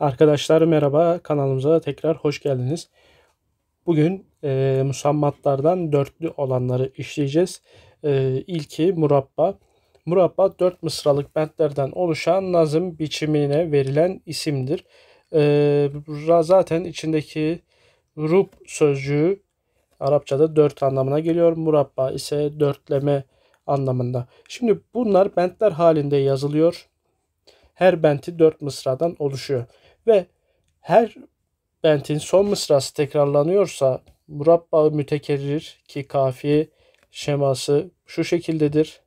Arkadaşlar merhaba kanalımıza tekrar hoş geldiniz. Bugün e, musammatlardan dörtlü olanları işleyeceğiz. E, ilki murabba. Murabba dört mısralık bentlerden oluşan nazım biçimine verilen isimdir. E, zaten içindeki rub sözcüğü Arapçada dört anlamına geliyor. Murabba ise dörtleme anlamında. Şimdi bunlar bentler halinde yazılıyor. Her benti dört mısradan oluşuyor. Ve her bentin son mısrası tekrarlanıyorsa murabba mütekerrir ki kafiye şeması şu şekildedir.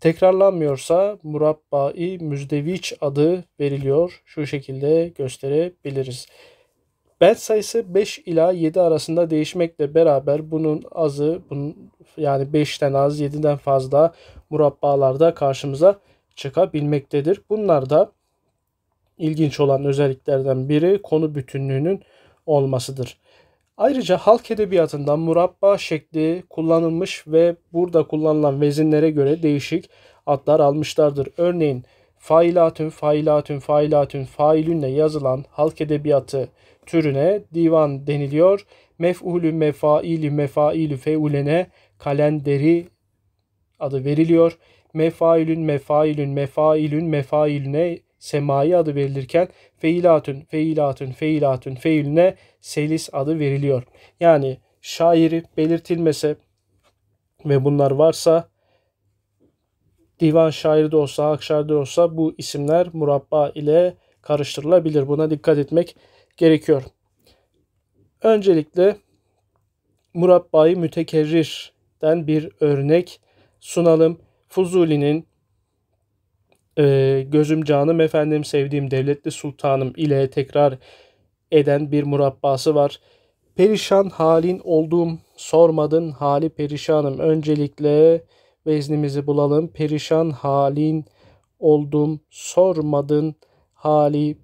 Tekrarlanmıyorsa murabbai müzdeviç adı veriliyor. Şu şekilde gösterebiliriz. Bent sayısı 5 ila 7 arasında değişmekle beraber bunun azı bunun, yani 5'ten az 7'den fazla murabbalarda karşımıza çıkabilmektedir. Bunlar da ilginç olan özelliklerden biri konu bütünlüğünün olmasıdır. Ayrıca halk edebiyatında murabba şekli kullanılmış ve burada kullanılan vezinlere göre değişik adlar almışlardır. Örneğin failatün, failatün, failatün, failünle yazılan halk edebiyatı türüne divan deniliyor. Mef'ulü, mefailü, mefailü, feulene kalenderi adı veriliyor. Mefailün, mefailün, mefailün, mefailüne semai adı verilirken feilatün, feilatün, feilatün feiline selis adı veriliyor. Yani şairi belirtilmese ve bunlar varsa divan şairi de olsa, hak şairi de olsa bu isimler murabba ile karıştırılabilir. Buna dikkat etmek gerekiyor. Öncelikle murabbayı mütekerrirden bir örnek sunalım. Fuzuli'nin e, gözüm canım efendim sevdiğim devletli sultanım ile tekrar eden bir murabbası var. Perişan halin olduğum sormadın hali perişanım. Öncelikle veznimizi bulalım. Perişan halin oldum sormadın hali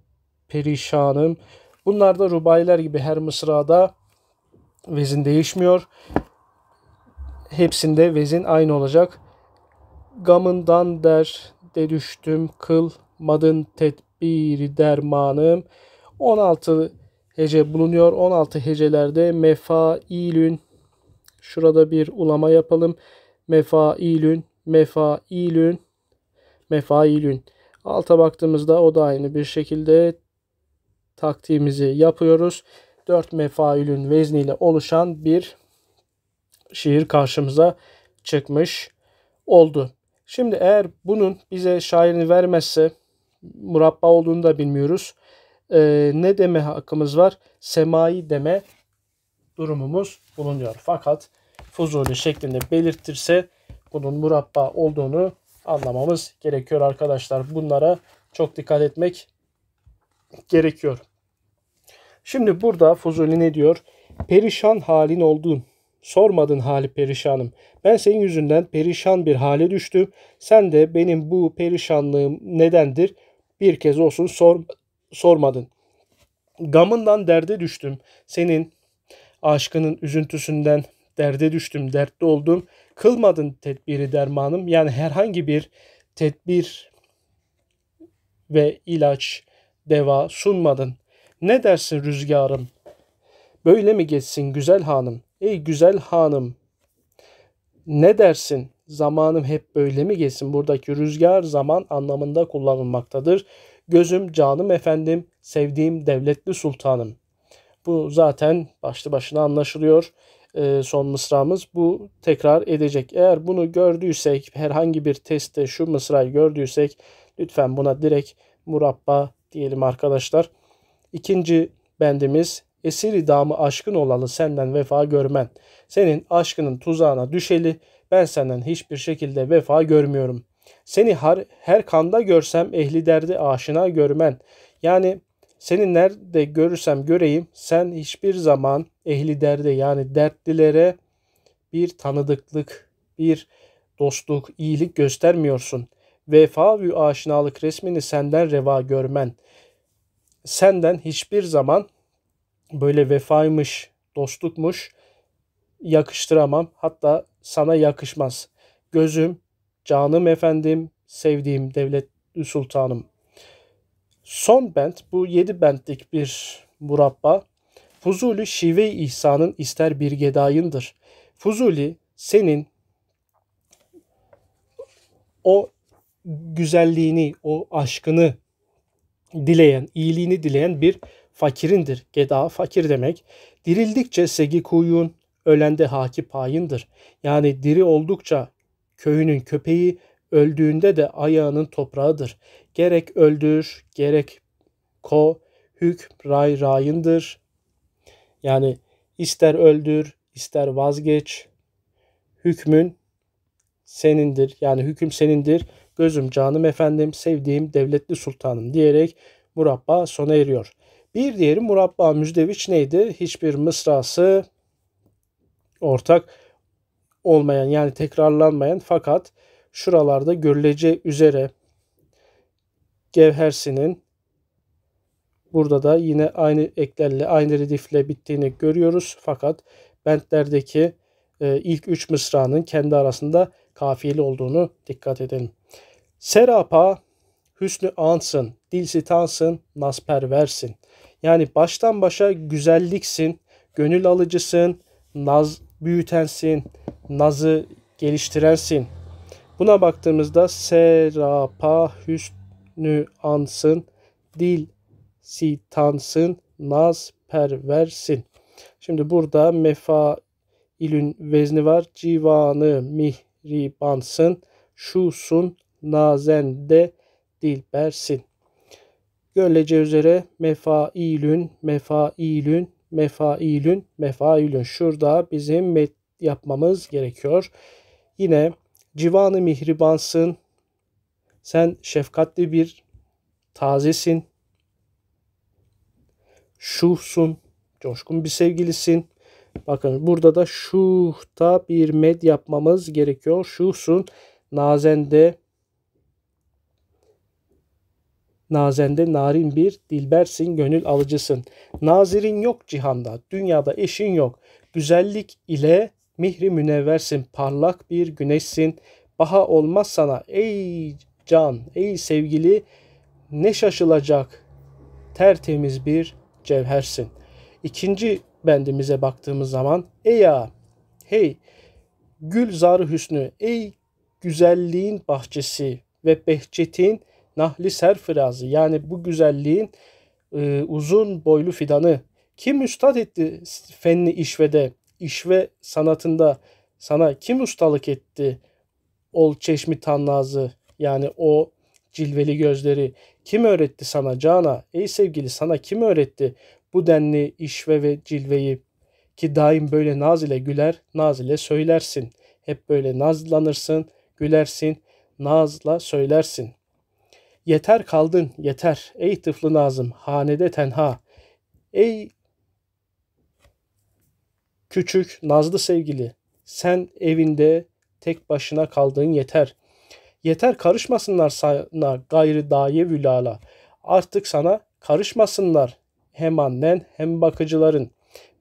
perişanım. Bunlar da rubaylar gibi her mısrada vezin değişmiyor. Hepsinde vezin aynı olacak. Gamından der de düştüm kılmadın tedbiri dermanım. 16 hece bulunuyor. 16 hecelerde mefailün şurada bir ulama yapalım. Mefailün, mefailün, mefailün. Alta baktığımızda o da aynı bir şekilde taktiğimizi yapıyoruz. 4 mefailün vezniyle oluşan bir şiir karşımıza çıkmış oldu. Şimdi eğer bunun bize şairini vermezse murabba olduğunu da bilmiyoruz. Ee, ne deme hakkımız var? Semai deme durumumuz bulunuyor. Fakat fuzuli şeklinde belirtirse bunun murabba olduğunu anlamamız gerekiyor arkadaşlar. Bunlara çok dikkat etmek gerekiyor. Şimdi burada Fuzuli ne diyor? Perişan halin olduğun Sormadın hali perişanım. Ben senin yüzünden perişan bir hale düştüm. Sen de benim bu perişanlığım nedendir bir kez olsun sor, sormadın. Gamından derde düştüm. Senin aşkının üzüntüsünden derde düştüm, dertli oldum. Kılmadın tedbiri dermanım. Yani herhangi bir tedbir ve ilaç, deva sunmadın. Ne dersin rüzgarım? Böyle mi geçsin güzel hanım? Ey güzel hanım ne dersin? Zamanım hep böyle mi geçsin? Buradaki rüzgar zaman anlamında kullanılmaktadır. Gözüm canım efendim, sevdiğim devletli sultanım. Bu zaten başlı başına anlaşılıyor. E, son mısramız bu tekrar edecek. Eğer bunu gördüysek herhangi bir testte şu mısrayı gördüysek lütfen buna direkt murabba diyelim arkadaşlar. İkinci bendimiz Esiri damı aşkın olalı senden vefa görmen. Senin aşkının tuzağına düşeli ben senden hiçbir şekilde vefa görmüyorum. Seni her, her kanda görsem ehli derdi aşina görmen. Yani seni nerede görürsem göreyim sen hiçbir zaman ehli derde yani dertlilere bir tanıdıklık, bir dostluk, iyilik göstermiyorsun. Vefa ve aşinalık resmini senden reva görmen. Senden hiçbir zaman böyle vefaymış, dostlukmuş yakıştıramam. Hatta sana yakışmaz. Gözüm, canım efendim, sevdiğim devlet sultanım. Son bent bu 7 bentlik bir murabba. Fuzuli şive ihsanın ister bir gedayındır. Fuzuli senin o güzelliğini, o aşkını dileyen, iyiliğini dileyen bir fakirindir. Geda fakir demek. Dirildikçe segi kuyun, ölende haki payindir. Yani diri oldukça köyünün köpeği, öldüğünde de ayağının toprağıdır. Gerek öldür, gerek ko, hük, ray, rayındır. Yani ister öldür, ister vazgeç. Hükmün senindir. Yani hüküm senindir. Gözüm canım efendim, sevdiğim devletli sultanım diyerek murabba sona eriyor. Bir diğeri Murabba Müjdeviç neydi? Hiçbir mısrası ortak olmayan yani tekrarlanmayan fakat şuralarda görüleceği üzere Gevhersi'nin burada da yine aynı eklerle aynı redifle bittiğini görüyoruz. Fakat bentlerdeki e, ilk üç mısranın kendi arasında kafiyeli olduğunu dikkat edin. Serapa, Hüsnü ansın, Dilsi Nasper versin. Yani baştan başa güzelliksin, gönül alıcısın, naz büyütensin, nazı geliştirensin. Buna baktığımızda serapa hüsnü ansın, dil sitansın, naz perversin. Şimdi burada mefa ilün vezni var. Civanı mihribansın, şusun nazende dilbersin. Görüleceği üzere mefailün, mefailün, mefailün, mefailün. Şurada bizim met yapmamız gerekiyor. Yine civanı mihribansın. Sen şefkatli bir tazesin. Şuhsun. Coşkun bir sevgilisin. Bakın burada da şuhta bir med yapmamız gerekiyor. Şuhsun nazende Nazende narin bir dilbersin gönül alıcısın. Nazirin yok cihanda, dünyada eşin yok. Güzellik ile mihri münevversin, parlak bir güneşsin. Baha olmaz sana ey can, ey sevgili ne şaşılacak tertemiz bir cevhersin. İkinci bendimize baktığımız zaman eya hey gül zarı hüsnü ey güzelliğin bahçesi ve behçetin Nahli Serfirazı yani bu güzelliğin e, uzun boylu fidanı kim üstad etti fenni işvede, işve sanatında sana kim ustalık etti ol çeşmi tanlazı yani o cilveli gözleri kim öğretti sana cana ey sevgili sana kim öğretti bu denli işve ve cilveyi ki daim böyle naz ile güler naz ile söylersin hep böyle nazlanırsın gülersin nazla söylersin Yeter kaldın, yeter. Ey tıflı Nazım, hanede tenha. Ey küçük, nazlı sevgili. Sen evinde tek başına kaldığın yeter. Yeter karışmasınlar sana gayrı daye vülala. Artık sana karışmasınlar hem annen hem bakıcıların.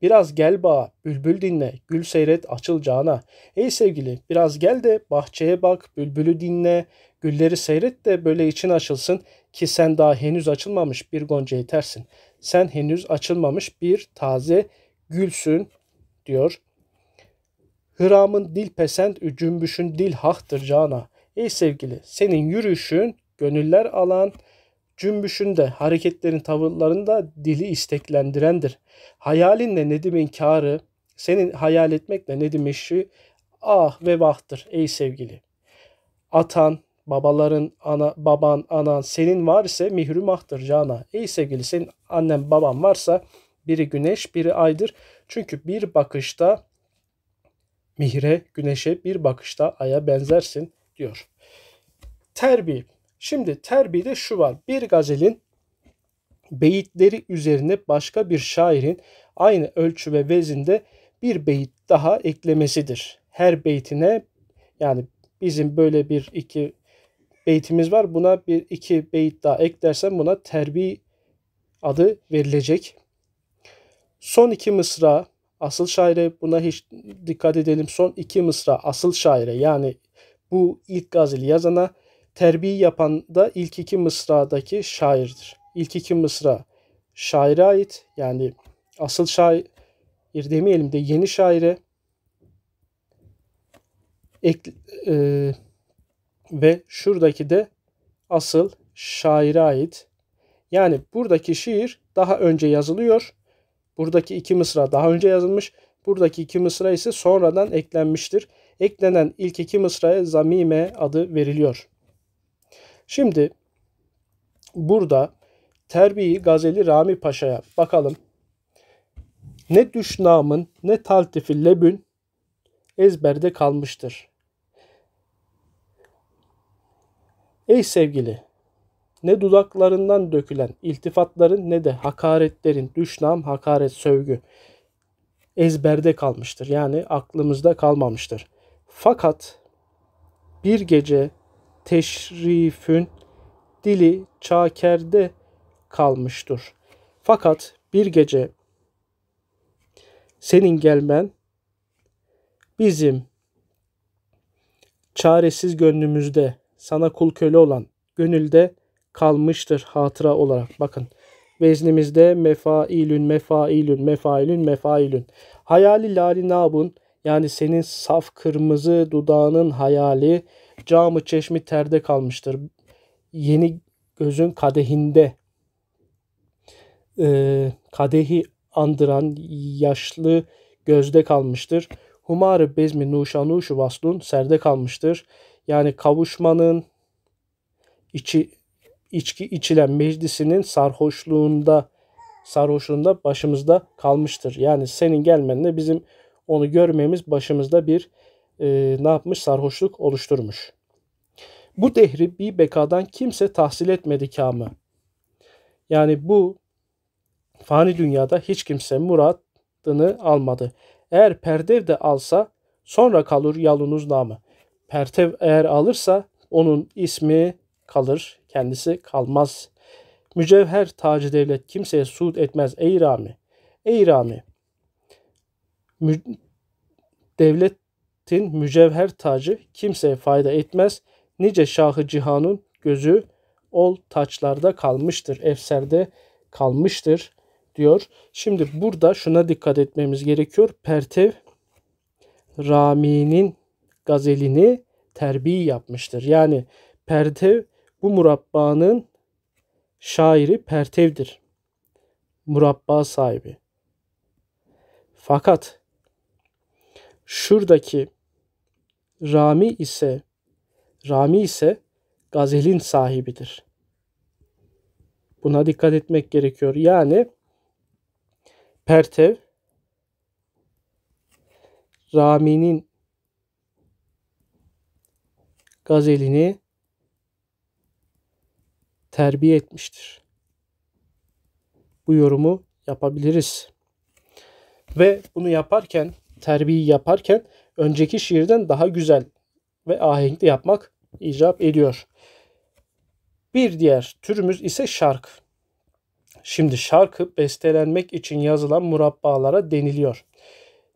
Biraz gel bağa, bülbül dinle, gül seyret açılacağına. Ey sevgili biraz gel de bahçeye bak, bülbülü dinle, Gülleri seyret de böyle için açılsın ki sen daha henüz açılmamış bir goncayı tersin. Sen henüz açılmamış bir taze gülsün diyor. Hıramın dil pesent, cümbüşün dil haktır cana. Ey sevgili senin yürüyüşün gönüller alan, cümbüşünde hareketlerin tavırlarında dili isteklendirendir. Hayalinle Nedim'in karı, senin hayal etmekle Nedim işi ah ve vahtır ey sevgili. Atan, babaların, ana, baban, anan senin var ise mihrü mahtır cana. Ey sevgili senin annen baban varsa biri güneş biri aydır. Çünkü bir bakışta mihre, güneşe bir bakışta aya benzersin diyor. Terbi. Şimdi terbiyede şu var. Bir gazelin beyitleri üzerine başka bir şairin aynı ölçü ve vezinde bir beyit daha eklemesidir. Her beytine yani bizim böyle bir iki beytimiz var. Buna bir iki beyit daha eklersen buna terbi adı verilecek. Son iki mısra asıl şaire buna hiç dikkat edelim. Son iki mısra asıl şaire yani bu ilk gazeli yazana terbi yapan da ilk iki mısradaki şairdir. İlk iki mısra şaire ait yani asıl şair demeyelim de yeni şaire ek, e, ve şuradaki de asıl şaire ait. Yani buradaki şiir daha önce yazılıyor. Buradaki iki mısra daha önce yazılmış. Buradaki iki mısra ise sonradan eklenmiştir. Eklenen ilk iki mısraya zamime adı veriliyor. Şimdi burada Terbiyi Gazeli Rami Paşa'ya bakalım. Ne düşnamın ne taltifi lebün ezberde kalmıştır. Ey sevgili! Ne dudaklarından dökülen iltifatların ne de hakaretlerin, düşnam, hakaret, sövgü ezberde kalmıştır. Yani aklımızda kalmamıştır. Fakat bir gece teşrifün dili çakerde kalmıştır. Fakat bir gece senin gelmen bizim çaresiz gönlümüzde sana kul köle olan gönülde kalmıştır hatıra olarak. Bakın veznimizde mefailün, mefailün, mefailün, mefailün. Hayali lali nabun yani senin saf kırmızı dudağının hayali camı çeşmi terde kalmıştır. Yeni gözün kadehinde e, kadehi andıran yaşlı gözde kalmıştır. Humarı bezmi nuşa nuşu vaslun serde kalmıştır. Yani kavuşmanın içi içki içilen meclisinin sarhoşluğunda sarhoşluğunda başımızda kalmıştır. Yani senin gelmenle bizim onu görmemiz başımızda bir e, ne yapmış sarhoşluk oluşturmuş. Bu dehri bir bekadan kimse tahsil etmedi kamı. Yani bu fani dünyada hiç kimse muradını almadı. Eğer perdev de alsa sonra kalır yalunuz namı. Pertev eğer alırsa onun ismi kalır, kendisi kalmaz. Mücevher tacı devlet kimseye suud etmez ey Rami. Ey Rami. Mü- devletin mücevher tacı kimseye fayda etmez. Nice şahı cihanın gözü ol taçlarda kalmıştır. Efser'de kalmıştır diyor. Şimdi burada şuna dikkat etmemiz gerekiyor. Pertev Rami'nin gazelini terbiye yapmıştır. Yani Pertev bu murabbanın şairi Pertev'dir. Murabba sahibi. Fakat şuradaki Rami ise Rami ise gazelin sahibidir. Buna dikkat etmek gerekiyor. Yani Pertev Rami'nin gazelini terbiye etmiştir. Bu yorumu yapabiliriz. Ve bunu yaparken, terbiyeyi yaparken önceki şiirden daha güzel ve ahenkli yapmak icap ediyor. Bir diğer türümüz ise şark. Şimdi şarkı bestelenmek için yazılan murabbalara deniliyor.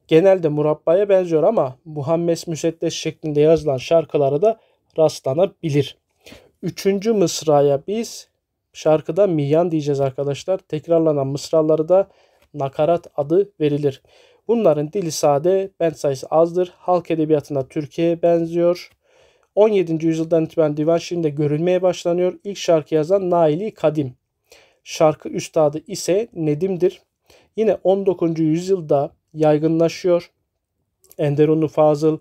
Genelde murabbaya benziyor ama Muhammed Müseddes şeklinde yazılan şarkılara da rastlanabilir. Üçüncü mısraya biz şarkıda miyan diyeceğiz arkadaşlar. Tekrarlanan mısraları da nakarat adı verilir. Bunların dili sade, ben sayısı azdır. Halk edebiyatına Türkiye'ye benziyor. 17. yüzyıldan itibaren divan şiirinde görülmeye başlanıyor. İlk şarkı yazan Naili Kadim. Şarkı üstadı ise Nedim'dir. Yine 19. yüzyılda yaygınlaşıyor. Enderunlu Fazıl,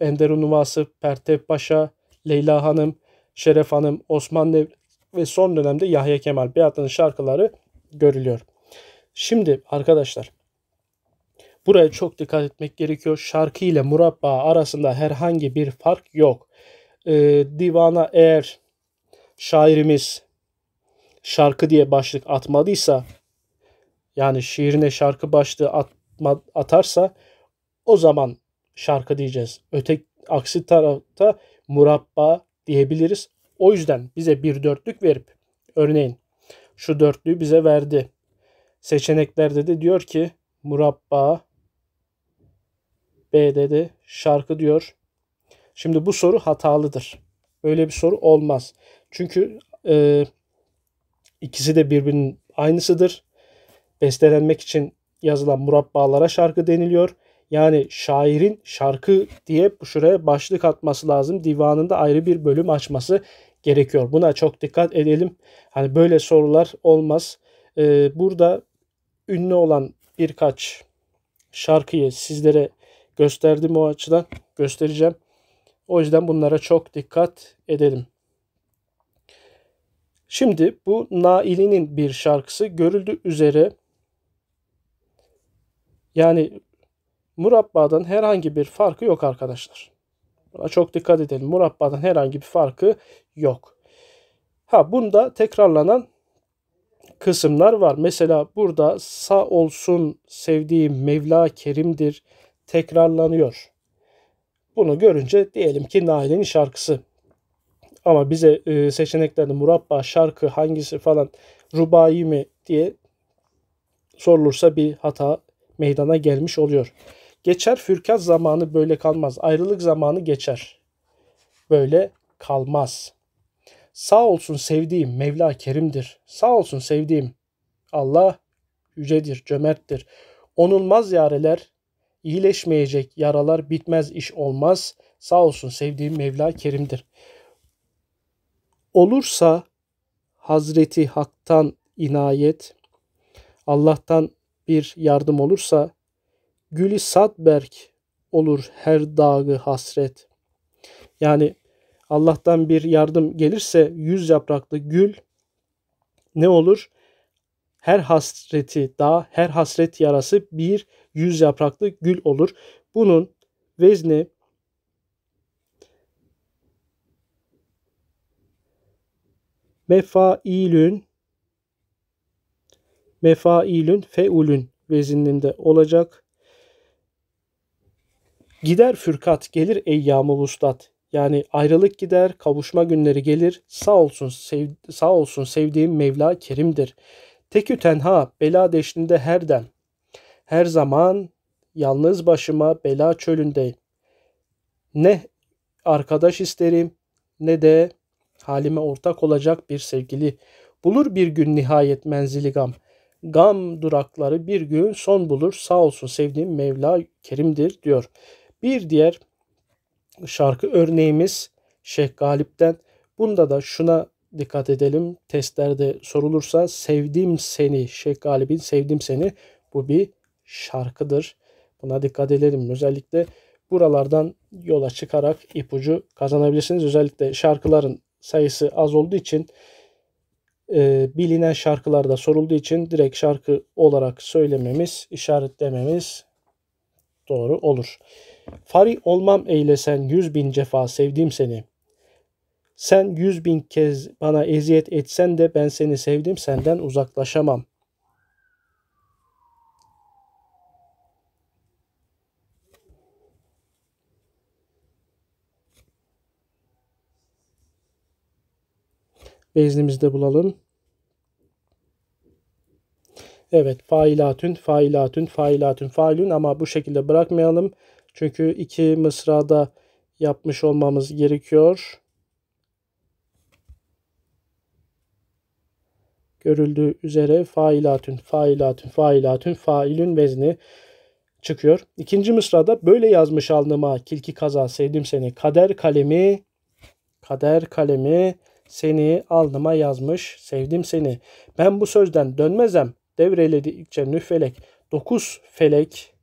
Ender Unuvası, Pertev Paşa, Leyla Hanım, Şeref Hanım, Osman Nev ve son dönemde Yahya Kemal Beyatlı'nın şarkıları görülüyor. Şimdi arkadaşlar buraya çok dikkat etmek gerekiyor. Şarkı ile murabba arasında herhangi bir fark yok. Ee, divana eğer şairimiz şarkı diye başlık atmadıysa yani şiirine şarkı başlığı atma, atarsa o zaman şarkı diyeceğiz. Öte aksi tarafta murabba diyebiliriz. O yüzden bize bir dörtlük verip örneğin şu dörtlüğü bize verdi. Seçeneklerde de diyor ki murabba B dedi şarkı diyor. Şimdi bu soru hatalıdır. Öyle bir soru olmaz. Çünkü e, ikisi de birbirinin aynısıdır. Bestelenmek için yazılan murabbalara şarkı deniliyor. Yani şairin şarkı diye bu şuraya başlık atması lazım. Divanında ayrı bir bölüm açması gerekiyor. Buna çok dikkat edelim. Hani böyle sorular olmaz. Ee, burada ünlü olan birkaç şarkıyı sizlere gösterdim o açıdan göstereceğim. O yüzden bunlara çok dikkat edelim. Şimdi bu Naili'nin bir şarkısı görüldü üzere yani murabbadan herhangi bir farkı yok arkadaşlar. Buna çok dikkat edelim. Murabbadan herhangi bir farkı yok. Ha bunda tekrarlanan kısımlar var. Mesela burada Sa olsun sevdiğim Mevla Kerim'dir tekrarlanıyor. Bunu görünce diyelim ki Nail'in şarkısı. Ama bize e, seçeneklerde murabba, şarkı hangisi falan rubai mi diye sorulursa bir hata meydana gelmiş oluyor. Geçer fürkat zamanı böyle kalmaz. Ayrılık zamanı geçer. Böyle kalmaz. Sağ olsun sevdiğim Mevla Kerim'dir. Sağ olsun sevdiğim Allah yücedir, cömerttir. Onulmaz yareler, iyileşmeyecek yaralar bitmez iş olmaz. Sağ olsun sevdiğim Mevla Kerim'dir. Olursa Hazreti Hak'tan inayet, Allah'tan bir yardım olursa Gülü Sadberk olur her dağı hasret. Yani Allah'tan bir yardım gelirse yüz yapraklı gül ne olur? Her hasreti dağ, her hasret yarası bir yüz yapraklı gül olur. Bunun vezni mefailün mefailün feulün vezininde olacak. Gider fırkat gelir eyyamı vuslat. Yani ayrılık gider, kavuşma günleri gelir. Sağ olsun, sev, sağ olsun sevdiğim Mevla Kerim'dir. Tekü tenha bela deşninde her dem. Her zaman yalnız başıma bela çölündeyim. Ne arkadaş isterim ne de halime ortak olacak bir sevgili. Bulur bir gün nihayet menzili gam. Gam durakları bir gün son bulur sağ olsun sevdiğim Mevla Kerim'dir diyor. Bir diğer şarkı örneğimiz Şeyh Galip'ten. Bunda da şuna dikkat edelim. Testlerde sorulursa Sevdim Seni, Şeyh Galip'in Sevdim Seni bu bir şarkıdır. Buna dikkat edelim. Özellikle buralardan yola çıkarak ipucu kazanabilirsiniz. Özellikle şarkıların sayısı az olduğu için e, bilinen şarkılarda sorulduğu için direkt şarkı olarak söylememiz, işaretlememiz doğru olur. Fari olmam eylesen yüz bin cefa sevdim seni. Sen yüz bin kez bana eziyet etsen de ben seni sevdim senden uzaklaşamam. Beznimizde bulalım. Evet failatün, failatün, failatün, failün ama bu şekilde bırakmayalım. Çünkü iki mısrada yapmış olmamız gerekiyor. Görüldüğü üzere failatün, failatün, failatün, failün vezni çıkıyor. İkinci mısrada böyle yazmış alnıma kilki kaza sevdim seni. Kader kalemi, kader kalemi seni alnıma yazmış sevdim seni. Ben bu sözden dönmezem devreledikçe nüfelek. Dokuz felek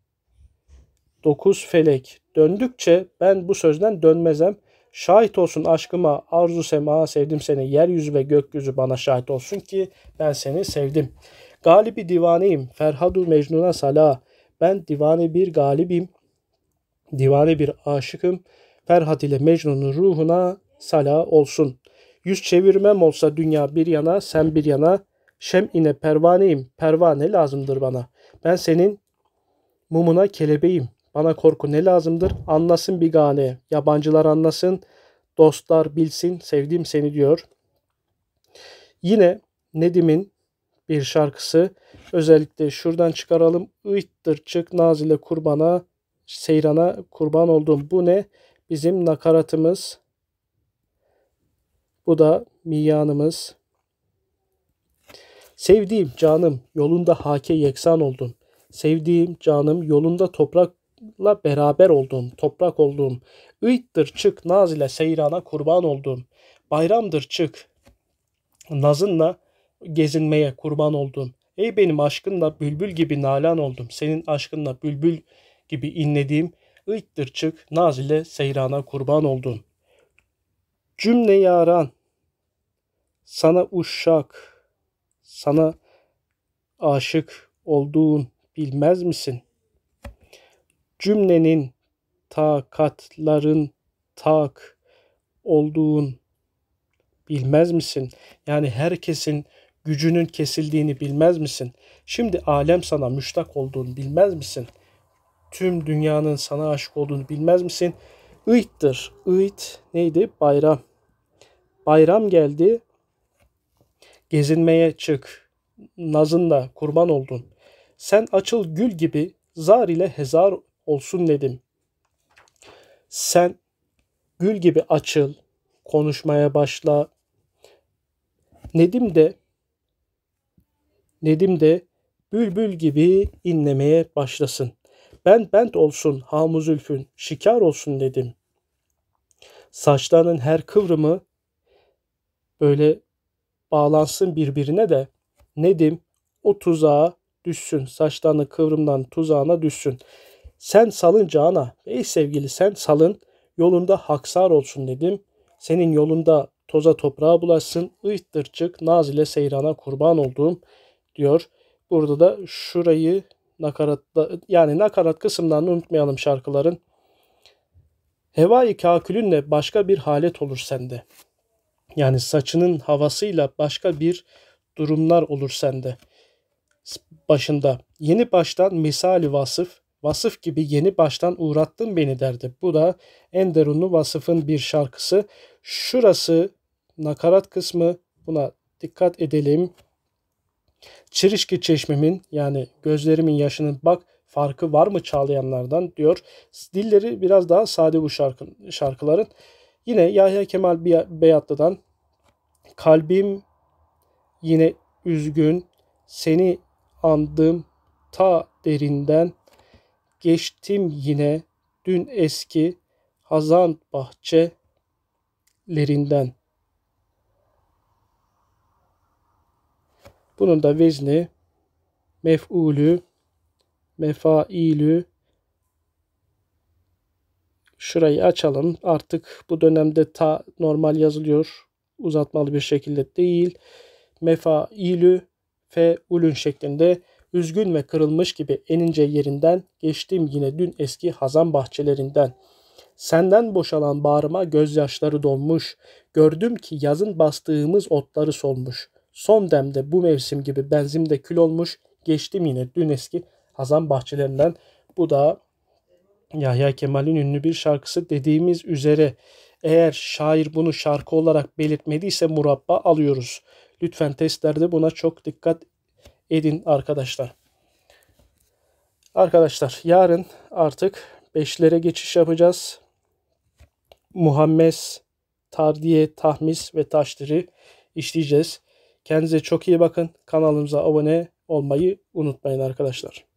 dokuz felek döndükçe ben bu sözden dönmezem. Şahit olsun aşkıma arzu sema sevdim seni yeryüzü ve gökyüzü bana şahit olsun ki ben seni sevdim. Galibi divaneyim Ferhadu Mecnun'a sala ben divane bir galibim divane bir aşıkım Ferhat ile Mecnun'un ruhuna sala olsun. Yüz çevirmem olsa dünya bir yana sen bir yana şem ine pervaneyim pervane lazımdır bana. Ben senin mumuna kelebeğim bana korku ne lazımdır? Anlasın bir gane. Yabancılar anlasın. Dostlar bilsin. Sevdiğim seni diyor. Yine Nedim'in bir şarkısı. Özellikle şuradan çıkaralım. Ittır çık Naz ile kurbana seyrana kurban oldum. Bu ne? Bizim nakaratımız. Bu da miyanımız. Sevdiğim canım yolunda hake yeksan oldum. Sevdiğim canım yolunda toprak toprakla beraber olduğum, toprak olduğum, ıyttır çık naz ile seyrana kurban olduğum, bayramdır çık nazınla gezinmeye kurban olduğum, ey benim aşkınla bülbül gibi nalan oldum, senin aşkınla bülbül gibi inlediğim, ıyttır çık naz ile seyrana kurban olduğum. Cümle yaran, sana uşak, sana aşık olduğun bilmez misin? cümlenin takatların tak olduğun bilmez misin? Yani herkesin gücünün kesildiğini bilmez misin? Şimdi alem sana müştak olduğunu bilmez misin? Tüm dünyanın sana aşık olduğunu bilmez misin? I't'tır. I't neydi? Bayram. Bayram geldi. Gezinmeye çık. Nazınla kurban oldun. Sen açıl gül gibi zar ile hezar olsun dedim. Sen gül gibi açıl, konuşmaya başla. Nedim de Nedim de bülbül gibi inlemeye başlasın. Ben bent olsun hamuzülfün, şikar olsun dedim. Saçlarının her kıvrımı böyle bağlansın birbirine de Nedim o tuzağa düşsün. Saçlarını kıvrımdan tuzağına düşsün. Sen salınca ana, ey sevgili sen salın, yolunda haksar olsun dedim. Senin yolunda toza toprağa bulaşsın, ıhtır çık, naz ile seyrana kurban olduğum diyor. Burada da şurayı nakarat, yani nakarat kısımlarını unutmayalım şarkıların. Hevai kakülünle başka bir halet olur sende. Yani saçının havasıyla başka bir durumlar olur sende. Başında yeni baştan misali vasıf vasıf gibi yeni baştan uğrattın beni derdi. Bu da Enderunlu vasıfın bir şarkısı. Şurası nakarat kısmı buna dikkat edelim. Çirişki çeşmemin yani gözlerimin yaşının bak farkı var mı çağlayanlardan diyor. Dilleri biraz daha sade bu şarkın, şarkıların. Yine Yahya Kemal Beyatlı'dan kalbim yine üzgün seni andım ta derinden geçtim yine dün eski hazan bahçelerinden. Bunun da vezni mef'ulü, mefailü şurayı açalım. Artık bu dönemde ta normal yazılıyor. Uzatmalı bir şekilde değil. Mefailü feulün şeklinde Üzgün ve kırılmış gibi enince yerinden geçtim yine dün eski hazan bahçelerinden. Senden boşalan bağrıma gözyaşları dolmuş. Gördüm ki yazın bastığımız otları solmuş. Son demde bu mevsim gibi benzimde kül olmuş. Geçtim yine dün eski hazan bahçelerinden. Bu da Yahya Kemal'in ünlü bir şarkısı dediğimiz üzere eğer şair bunu şarkı olarak belirtmediyse murabba alıyoruz. Lütfen testlerde buna çok dikkat edin arkadaşlar. Arkadaşlar yarın artık 5'lere geçiş yapacağız. Muhammes, Tardiye, Tahmis ve Taşdiri işleyeceğiz. Kendinize çok iyi bakın. Kanalımıza abone olmayı unutmayın arkadaşlar.